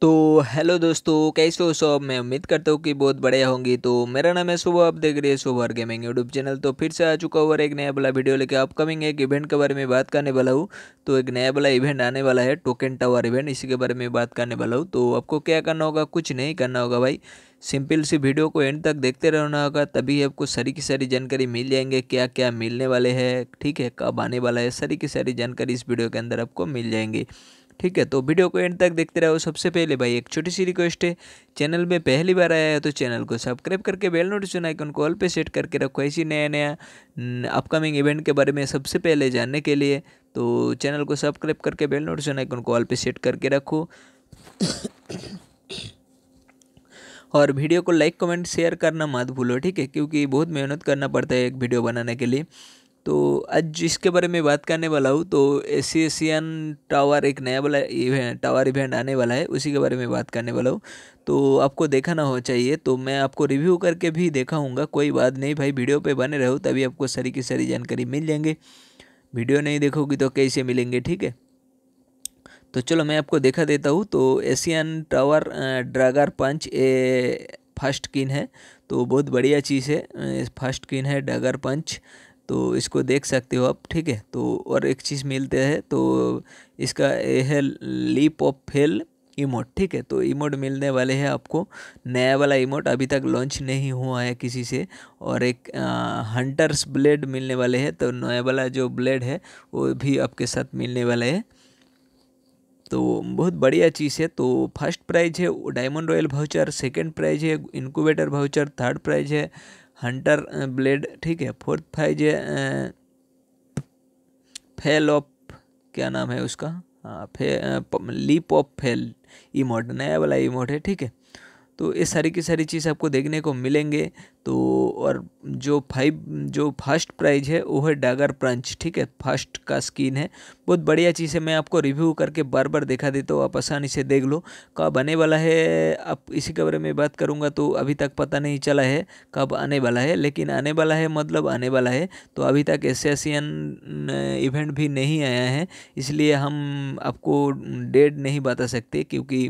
तो हेलो दोस्तों कैसे हो सब मैं उम्मीद करता हूँ कि बहुत बढ़िया होंगी तो मेरा नाम है सुबह आप देख रहे हैं सुबह गेमिंग यूट्यूब चैनल तो फिर से आ चुका हुआ एक नया वाला वीडियो लेके अपकमिंग एक इवेंट के बारे में बात करने वाला हूँ तो एक नया वाला इवेंट आने वाला है टोकन टावर इवेंट इसी के बारे में बात करने वाला हूँ तो आपको क्या करना होगा कुछ नहीं करना होगा भाई सिंपल सी वीडियो को एंड तक देखते रहना होगा तभी आपको सारी की सारी जानकारी मिल जाएंगे क्या क्या मिलने वाले हैं ठीक है कब आने वाला है सारी की सारी जानकारी इस वीडियो के अंदर आपको मिल जाएंगी ठीक है तो वीडियो को एंड तक देखते रहो सबसे पहले भाई एक छोटी सी रिक्वेस्ट है चैनल में पहली बार आया है तो चैनल को सब्सक्राइब करके बेल नोटिफिकेशन आइकन को ऑल पे सेट करके रखो ऐसी नया नया अपकमिंग इवेंट के बारे में सबसे पहले जानने के लिए तो चैनल को सब्सक्राइब करके बेल नोटिफिकेशन आइकन को ऑल पे सेट करके रखो और वीडियो को लाइक कमेंट शेयर करना मत भूलो ठीक है क्योंकि बहुत मेहनत करना पड़ता है एक वीडियो बनाने के लिए तो आज इसके बारे में बात करने वाला हूँ तो एशियन टावर e एक नया वाला इवेंट टावर इवेंट आने वाला है उसी के बारे में बात करने वाला हूँ तो आपको देखा ना हो चाहिए तो मैं आपको रिव्यू करके भी देखा हूँ कोई बात नहीं भाई वीडियो पे बने रहो तभी आपको सारी की सारी जानकारी मिल जाएंगे वीडियो नहीं देखोगी तो कैसे मिलेंगे ठीक है तो चलो मैं आपको देखा देता हूँ तो Asian tower dagger punch a first skin है तो बहुत बढ़िया चीज़ है फर्स्ट किन है डगर पंच तो इसको देख सकते हो आप ठीक है तो और एक चीज़ मिलते हैं तो इसका ये है लीप ऑफ फेल इमोट ठीक है तो इमोट मिलने वाले हैं आपको नया वाला इमोट अभी तक लॉन्च नहीं हुआ है किसी से और एक आ, हंटर्स ब्लेड मिलने वाले हैं तो नया वाला जो ब्लेड है वो भी आपके साथ मिलने वाला है तो बहुत बढ़िया चीज़ है तो फर्स्ट प्राइज है diamond royal voucher second prize है इनकोवेटर भाउचर थर्ड प्राइज है हंटर ब्लेड ठीक है फोर्थ फाइज फेल ऑफ क्या नाम है उसका हाँ, फे लीप ऑफ फेल इमोट नया वाला इमोट है ठीक है तो ये सारी की सारी चीज़ आपको देखने को मिलेंगे तो और जो फाइव जो फर्स्ट प्राइज है वो है डागर प्रंच ठीक है फर्स्ट का स्किन है बहुत बढ़िया चीज़ है मैं आपको रिव्यू करके बार बार देखा देता हूँ आप आसानी से देख लो कब आने वाला है आप इसी के बारे में बात करूँगा तो अभी तक पता नहीं चला है कब आने वाला है लेकिन आने वाला है मतलब आने वाला है तो अभी तक एस इवेंट भी नहीं आया है इसलिए हम आपको डेट नहीं बता सकते क्योंकि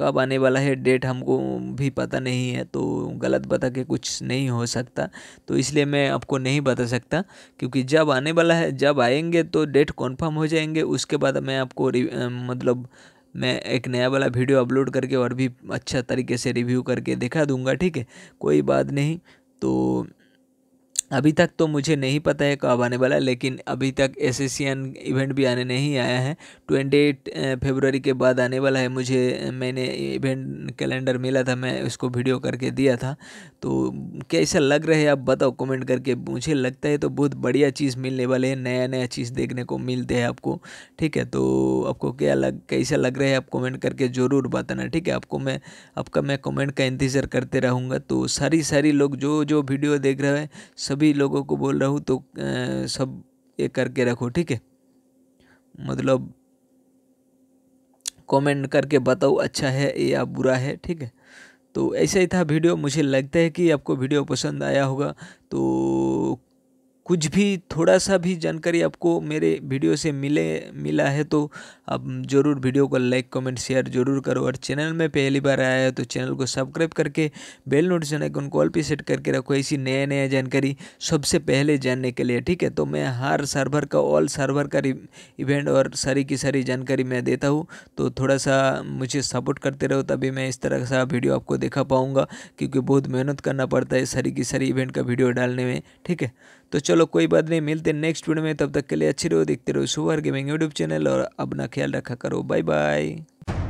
कब आने वाला है डेट हमको भी पता नहीं है तो गलत बता के कुछ नहीं हो सकता तो इसलिए मैं आपको नहीं बता सकता क्योंकि जब आने वाला है जब आएंगे तो डेट कन्फर्म हो जाएंगे उसके बाद मैं आपको मतलब मैं एक नया वाला वीडियो अपलोड करके और भी अच्छा तरीके से रिव्यू करके दिखा दूंगा ठीक है कोई बात नहीं तो अभी तक तो मुझे नहीं पता है कब आने वाला लेकिन अभी तक एस इवेंट भी आने नहीं आया है ट्वेंटी एट फेबररी के बाद आने वाला है मुझे मैंने इवेंट कैलेंडर मिला था मैं उसको वीडियो करके दिया था तो कैसा लग रहा है आप बताओ कमेंट करके मुझे लगता है तो बहुत बढ़िया चीज़ मिलने वाले हैं नया नया चीज़ देखने को मिलते हैं आपको ठीक है तो आपको क्या लग कैसा लग रहा है आप कॉमेंट करके ज़रूर बताना ठीक है आपको मैं आपका मैं कॉमेंट का इंतज़ार करते रहूँगा तो सारी सारी लोग जो जो वीडियो देख रहे हैं सभी लोगों को बोल रहा हूँ तो सब ये करके रखो ठीक है मतलब कमेंट करके बताओ अच्छा है या बुरा है ठीक है तो ऐसा ही था वीडियो मुझे लगता है कि आपको वीडियो पसंद आया होगा तो कुछ भी थोड़ा सा भी जानकारी आपको मेरे वीडियो से मिले मिला है तो आप ज़रूर वीडियो को लाइक कमेंट शेयर जरूर करो और चैनल में पहली बार आया है तो चैनल को सब्सक्राइब करके बेल नोटिफिकेशन आइकन कॉल पर सेट करके रखो ऐसी नया नया जानकारी सबसे पहले जानने के लिए ठीक है तो मैं हर सर्वर का ऑल सर्वर का इवेंट और सारी की सारी जानकारी मैं देता हूँ तो थोड़ा सा मुझे सपोर्ट करते रहो तभी मैं इस तरह सा वीडियो आपको देखा पाऊँगा क्योंकि बहुत मेहनत करना पड़ता है सारी की सारी इवेंट का वीडियो डालने में ठीक है तो चलो कोई बात नहीं मिलते नेक्स्ट वीडियो में तब तक के लिए अच्छे रहो देखते रहो सुबह गेमिंग यूट्यूब चैनल और अपना ख्याल रखा करो बाय बाय